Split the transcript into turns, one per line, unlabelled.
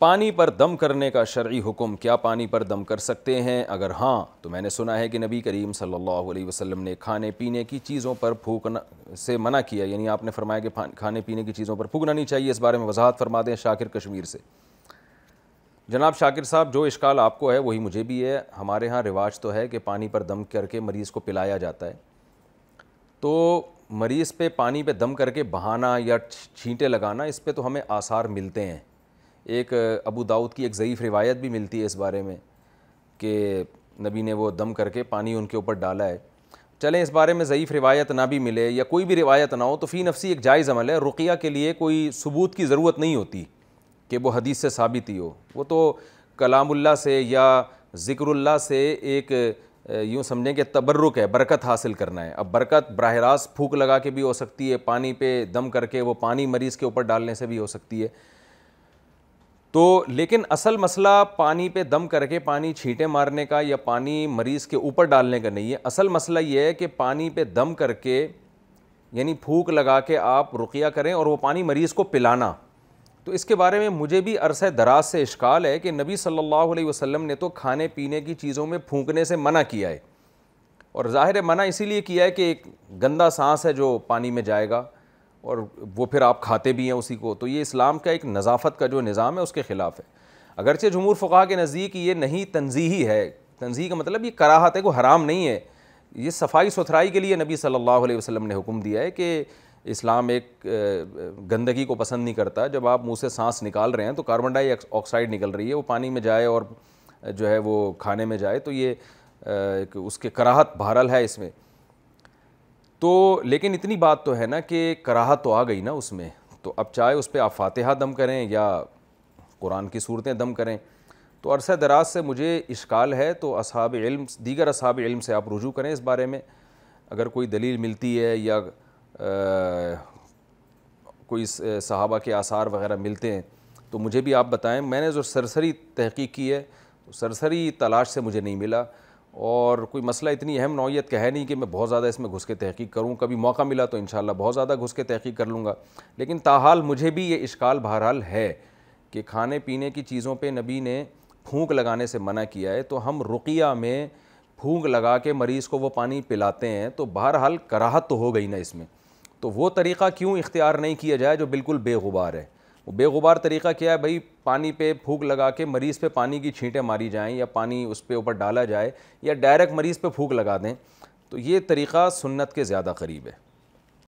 पानी पर दम करने का शर्य हुक्म क्या पानी पर दम कर सकते हैं अगर हाँ तो मैंने सुना है कि नबी करीम सल्लल्लाहु अलैहि वसल्लम ने खाने पीने की चीज़ों पर फूकना से मना किया यानी आपने फरमाया कि खाने पीने की चीज़ों पर फूकना नहीं चाहिए इस बारे में वजाहत फरमा दें शाकिर कश्मीर से जनाब शाकिर साहब जो इश्काल आपको है वही मुझे भी है हमारे यहाँ रिवाज तो है कि पानी पर दम करके मरीज़ को पिलाया जाता है तो मरीज़ पर पानी पर दम करके बहाना या छींटे लगाना इस पर तो हमें आसार मिलते हैं एक अबू दाऊद की एक ज़यीफ़ रिवायत भी मिलती है इस बारे में कि नबी ने वो दम करके पानी उनके ऊपर डाला है चलें इस बारे में ज़यीफ़ रिवायत ना भी मिले या कोई भी रिवायत ना हो तो फ़ी नफसी एक जायज़ अमल है रुकिया के लिए कोई सबूत की ज़रूरत नहीं होती कि वो हदीस से साबित ही हो वो तो कलामुल्ला से या ज़िक्रल्ला से एक यूँ समझें कि तबर्रुक है बरकत हासिल करना है अब बरकत बरह रास्त फूक लगा के भी हो सकती है पानी पे दम करके वो पानी मरीज़ के ऊपर डालने से भी हो सकती है तो लेकिन असल मसला पानी पे दम करके पानी छींटे मारने का या पानी मरीज़ के ऊपर डालने का नहीं है असल मसला ये है कि पानी पे दम करके यानी फूक लगा के आप रुकिया करें और वो पानी मरीज़ को पिलाना तो इसके बारे में मुझे भी अरस दराज से इश्काल है कि नबी सल्लल्लाहु अलैहि वसल्लम ने तो खाने पीने की चीज़ों में फूँकने से मना किया है और ज़ाहिर मना इसीलिए किया है कि एक गंदा सांस है जो पानी में जाएगा और वो फिर आप खाते भी हैं उसी को तो ये इस्लाम का एक नज़ाफत का जो निज़ाम है उसके ख़िलाफ़ है अगरचे जमूर फ़ुका के नज़दीक ये नहीं तनजीही है तनजीह का मतलब ये कराहत है को हराम नहीं है ये सफाई सुथराई के लिए नबी सल्लल्लाहु अलैहि वसल्लम ने हुक्म दिया है कि इस्लाम एक गंदगी को पसंद नहीं करता जब आप मुँह से सांस निकाल रहे हैं तो कार्बन ऑक्साइड निकल रही है वो पानी में जाए और जो है वो खाने में जाए तो ये उसके कराहत बहरल है इसमें तो लेकिन इतनी बात तो है ना कि कराह तो आ गई ना उसमें तो अब चाहे उस पर आप फातिहा दम करें या कुरान की सूरतें दम करें तो अरसा दराज से मुझे इश्काल है तो असाब इल्म दीगर असाब इल्म से आप रुजू करें इस बारे में अगर कोई दलील मिलती है या आ, कोई सहाबा के आसार वगैरह मिलते हैं तो मुझे भी आप बताएं मैंने जो सरसरी तहकीक की है तो सरसरी तलाश से मुझे नहीं मिला और कोई मसला इतनी अहम नौीयत का है नहीं कि मैं बहुत ज़्यादा इसमें घुस के तहकीक करूँ कभी मौका मिला तो इन शाला बहुत ज़्यादा घुस के तहकीक कर लूँगा लेकिन ताहाल मुझे भी ये इश्काल बहरहाल है कि खाने पीने की चीज़ों पर नबी ने फूंक लगाने से मना किया है तो हम रुकिया में फूंक लगा के मरीज़ को वो पानी पिलाते हैं तो बहरहाल कराहत तो हो गई ना इसमें तो वो तरीक़ा क्यों इख्तियार नहीं किया जाए जो बिल्कुल बेगुबार है वो बेगुबार तरीका क्या है भाई पानी पे फूक लगा के मरीज़ पे पानी की छींटे मारी जाएं या पानी उस पर ऊपर डाला जाए या डायरेक्ट मरीज़ पे फूक लगा दें तो ये तरीका सुन्नत के ज़्यादा करीब है